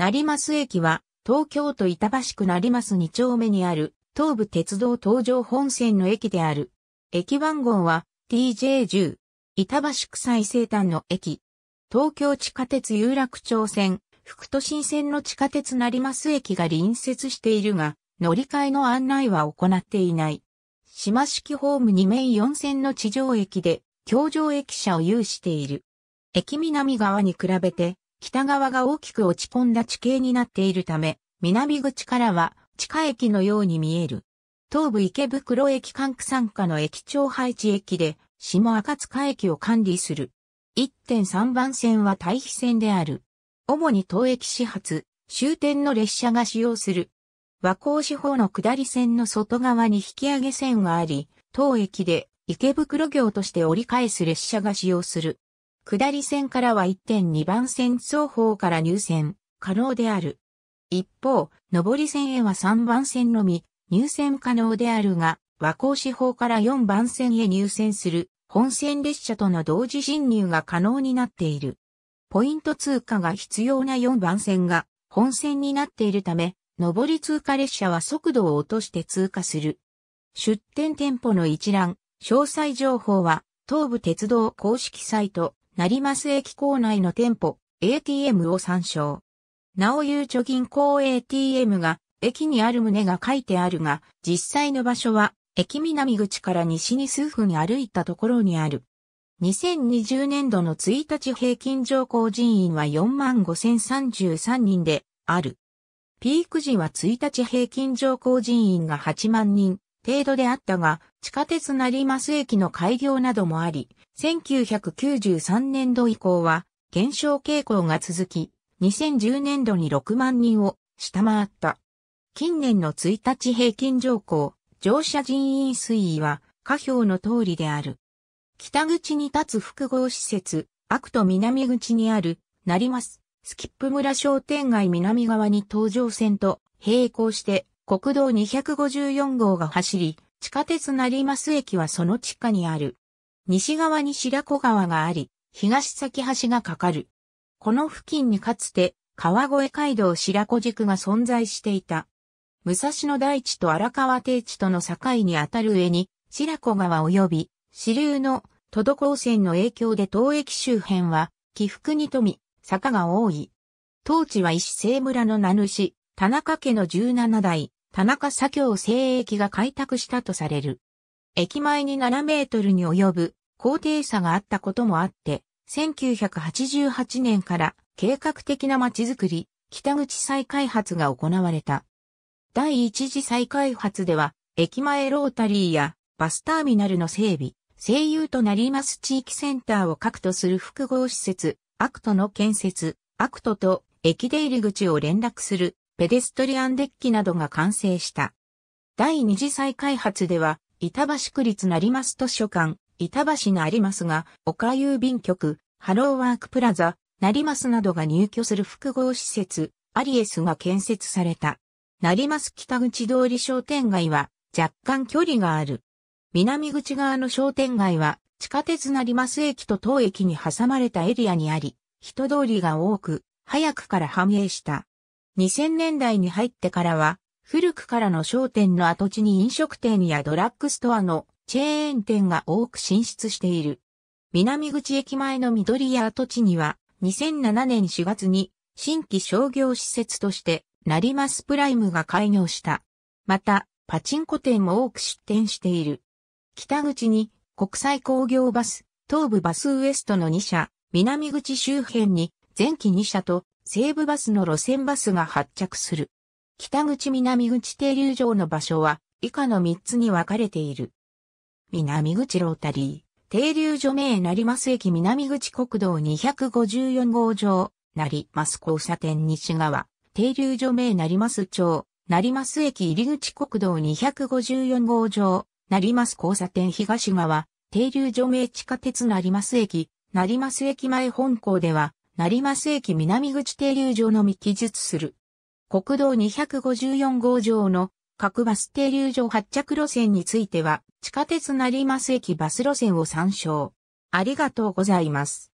成増駅は、東京都板橋区成増2丁目にある、東武鉄道東上本線の駅である。駅番号は、TJ10。板橋区最西端の駅。東京地下鉄有楽町線、副都心線の地下鉄成増駅が隣接しているが、乗り換えの案内は行っていない。島式ホーム2面4線の地上駅で、京上駅舎を有している。駅南側に比べて、北側が大きく落ち込んだ地形になっているため、南口からは地下駅のように見える。東武池袋駅管区参加の駅長配置駅で、下赤塚駅を管理する。1.3番線は対比線である。主に東駅始発、終点の列車が使用する。和光四方の下り線の外側に引き上げ線があり、当駅で池袋行として折り返す列車が使用する。下り線からは1.2番線双方から入線、可能である。一方、上り線へは3番線のみ、入線可能であるが、和光市方から4番線へ入線する、本線列車との同時進入が可能になっている。ポイント通過が必要な4番線が本線になっているため、上り通過列車は速度を落として通過する。出店店舗の一覧、詳細情報は東武鉄道公式サイト成増駅構内の店舗、ATM を参照。なおゆうちょ銀行 ATM が駅にある旨が書いてあるが、実際の場所は駅南口から西に数分歩いたところにある。2020年度の1日平均乗降人員は45,033人である。ピーク時は1日平均乗降人員が8万人、程度であったが、地下鉄成増駅の開業などもあり、1993年度以降は減少傾向が続き、2010年度に6万人を下回った。近年の1日平均乗降、乗車人員推移は下表の通りである。北口に立つ複合施設、アクト南口にある、なります。スキップ村商店街南側に登場線と並行して国道254号が走り、地下鉄成増駅はその地下にある。西側に白子川があり、東先橋がかかる。この付近にかつて、川越街道白子軸が存在していた。武蔵野大地と荒川低地との境にあたる上に、白子川及び、支流の都道高線の影響で当駅周辺は、起伏に富み、坂が多い。当地は石生村の名主、田中家の17代、田中左京鋭駅が開拓したとされる。駅前に7メートルに及ぶ高低差があったこともあって、1988年から計画的な街づくり、北口再開発が行われた。第一次再開発では、駅前ロータリーやバスターミナルの整備、声優となります地域センターを核とする複合施設、アクトの建設、アクトと駅出入り口を連絡するペデストリアンデッキなどが完成した。第二次再開発では、板橋区立成増図書館、板橋りますが、岡郵便局、ハローワークプラザ、成増などが入居する複合施設、アリエスが建設された。成増北口通り商店街は、若干距離がある。南口側の商店街は、地下鉄成増駅と当駅に挟まれたエリアにあり、人通りが多く、早くから繁栄した。2000年代に入ってからは、古くからの商店の跡地に飲食店やドラッグストアのチェーン店が多く進出している。南口駅前の緑屋跡地には、2007年4月に新規商業施設として、なりますプライムが開業した。また、パチンコ店も多く出店している。北口に国際工業バス、東部バスウエストの2社、南口周辺に前期2社と西武バスの路線バスが発着する。北口南口停留場の場所は以下の3つに分かれている。南口ロータリー、停留所名成増駅南口国道254号上、成増交差点西側、停留所名成増町、成増駅入口国道254号上、成増交差点東側、停留所名地下鉄成増駅、成増駅前本校では、成増駅南口停留場のみ記述する。国道254号上の各バス停留場発着路線については、地下鉄成増駅バス路線を参照。ありがとうございます。